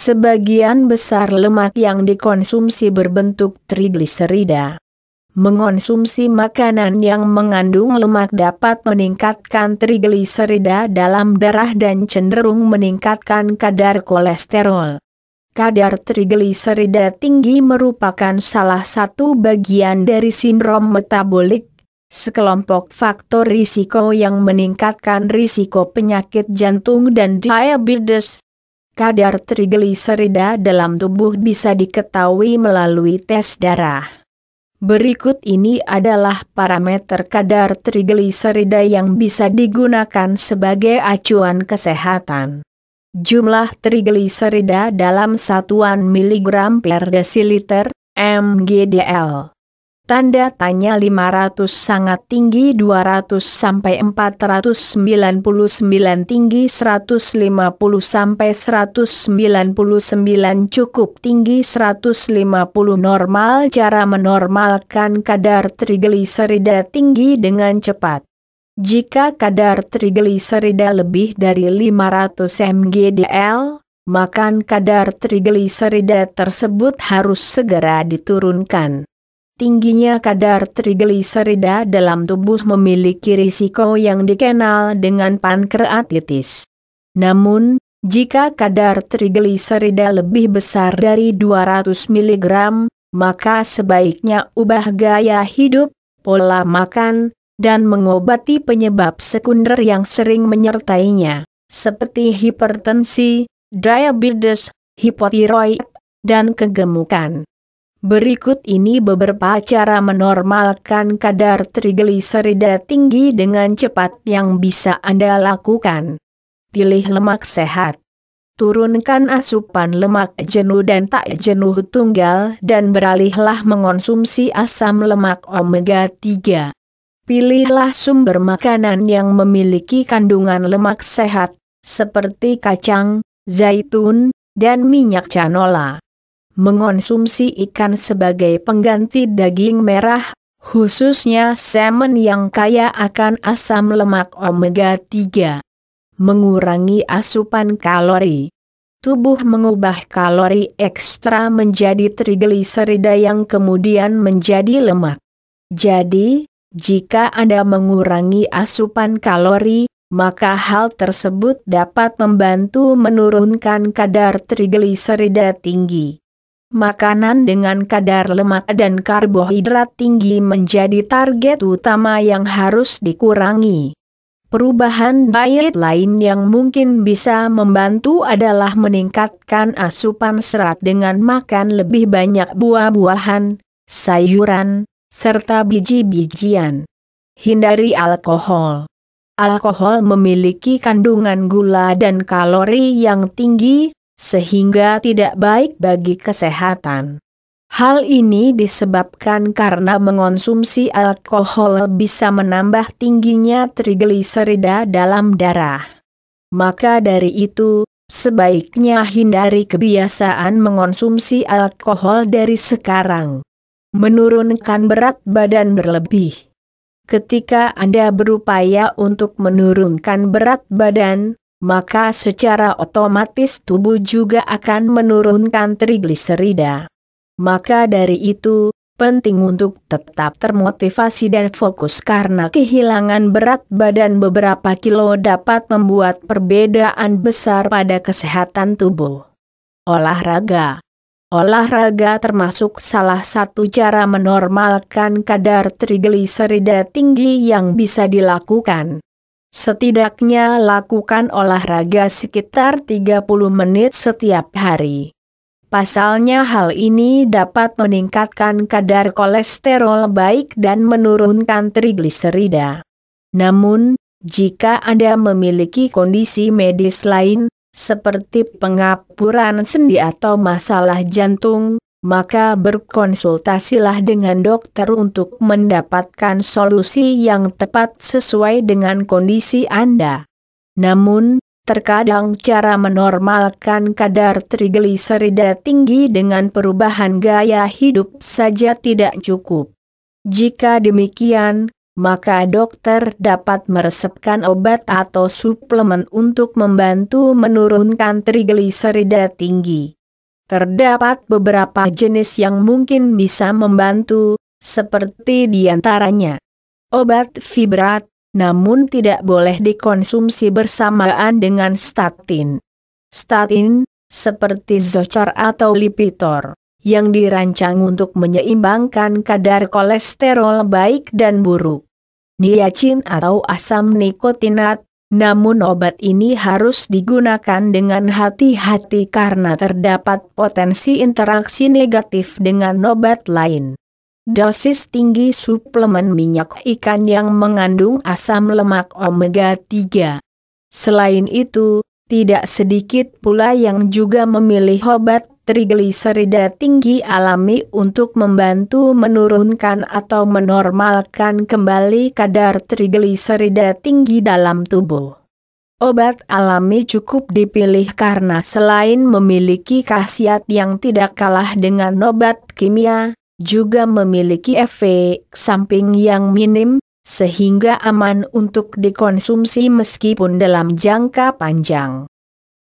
Sebagian besar lemak yang dikonsumsi berbentuk trigliserida. Mengonsumsi makanan yang mengandung lemak dapat meningkatkan trigliserida dalam darah dan cenderung meningkatkan kadar kolesterol. Kadar trigliserida tinggi merupakan salah satu bagian dari sindrom metabolik, sekelompok faktor risiko yang meningkatkan risiko penyakit jantung dan diabetes kadar trigliserida dalam tubuh bisa diketahui melalui tes darah. Berikut ini adalah parameter kadar trigliserida yang bisa digunakan sebagai acuan kesehatan. Jumlah trigliserida dalam satuan miligram per desiliter, MGDL. Tanda tanya 500 sangat tinggi 200 sampai 499 tinggi 150 sampai 199 cukup tinggi 150 normal cara menormalkan kadar trigliserida tinggi dengan cepat. Jika kadar trigliserida lebih dari 500 mgdl, maka kadar trigliserida tersebut harus segera diturunkan. Tingginya kadar trigliserida dalam tubuh memiliki risiko yang dikenal dengan pankreatitis. Namun, jika kadar trigliserida lebih besar dari 200 mg, maka sebaiknya ubah gaya hidup, pola makan, dan mengobati penyebab sekunder yang sering menyertainya, seperti hipertensi, diabetes, hipotiroid, dan kegemukan. Berikut ini beberapa cara menormalkan kadar trigliserida tinggi dengan cepat yang bisa Anda lakukan. Pilih lemak sehat. Turunkan asupan lemak jenuh dan tak jenuh tunggal dan beralihlah mengonsumsi asam lemak omega 3. Pilihlah sumber makanan yang memiliki kandungan lemak sehat, seperti kacang, zaitun, dan minyak canola mengonsumsi ikan sebagai pengganti daging merah, khususnya salmon yang kaya akan asam lemak omega 3. Mengurangi asupan kalori. Tubuh mengubah kalori ekstra menjadi trigliserida yang kemudian menjadi lemak. Jadi, jika Anda mengurangi asupan kalori, maka hal tersebut dapat membantu menurunkan kadar trigliserida tinggi. Makanan dengan kadar lemak dan karbohidrat tinggi menjadi target utama yang harus dikurangi. Perubahan diet lain yang mungkin bisa membantu adalah meningkatkan asupan serat dengan makan lebih banyak buah-buahan, sayuran, serta biji-bijian. Hindari alkohol. Alkohol memiliki kandungan gula dan kalori yang tinggi, sehingga tidak baik bagi kesehatan. Hal ini disebabkan karena mengonsumsi alkohol bisa menambah tingginya trigliserida dalam darah. Maka dari itu, sebaiknya hindari kebiasaan mengonsumsi alkohol dari sekarang. Menurunkan berat badan berlebih. Ketika Anda berupaya untuk menurunkan berat badan, maka secara otomatis tubuh juga akan menurunkan trigliserida. Maka dari itu, penting untuk tetap termotivasi dan fokus karena kehilangan berat badan beberapa kilo dapat membuat perbedaan besar pada kesehatan tubuh. Olahraga Olahraga termasuk salah satu cara menormalkan kadar trigliserida tinggi yang bisa dilakukan. Setidaknya lakukan olahraga sekitar 30 menit setiap hari. Pasalnya hal ini dapat meningkatkan kadar kolesterol baik dan menurunkan trigliserida. Namun, jika Anda memiliki kondisi medis lain, seperti pengapuran sendi atau masalah jantung, maka berkonsultasilah dengan dokter untuk mendapatkan solusi yang tepat sesuai dengan kondisi Anda. Namun, terkadang cara menormalkan kadar trigliserida tinggi dengan perubahan gaya hidup saja tidak cukup. Jika demikian, maka dokter dapat meresepkan obat atau suplemen untuk membantu menurunkan trigliserida tinggi. Terdapat beberapa jenis yang mungkin bisa membantu, seperti diantaranya obat fibrat, namun tidak boleh dikonsumsi bersamaan dengan statin. Statin, seperti zocor atau lipitor, yang dirancang untuk menyeimbangkan kadar kolesterol baik dan buruk. Niacin atau asam nikotinat, namun obat ini harus digunakan dengan hati-hati karena terdapat potensi interaksi negatif dengan obat lain. Dosis tinggi suplemen minyak ikan yang mengandung asam lemak omega 3. Selain itu, tidak sedikit pula yang juga memilih obat trigliserida tinggi alami untuk membantu menurunkan atau menormalkan kembali kadar trigliserida tinggi dalam tubuh. Obat alami cukup dipilih karena selain memiliki khasiat yang tidak kalah dengan obat kimia, juga memiliki efek samping yang minim, sehingga aman untuk dikonsumsi meskipun dalam jangka panjang.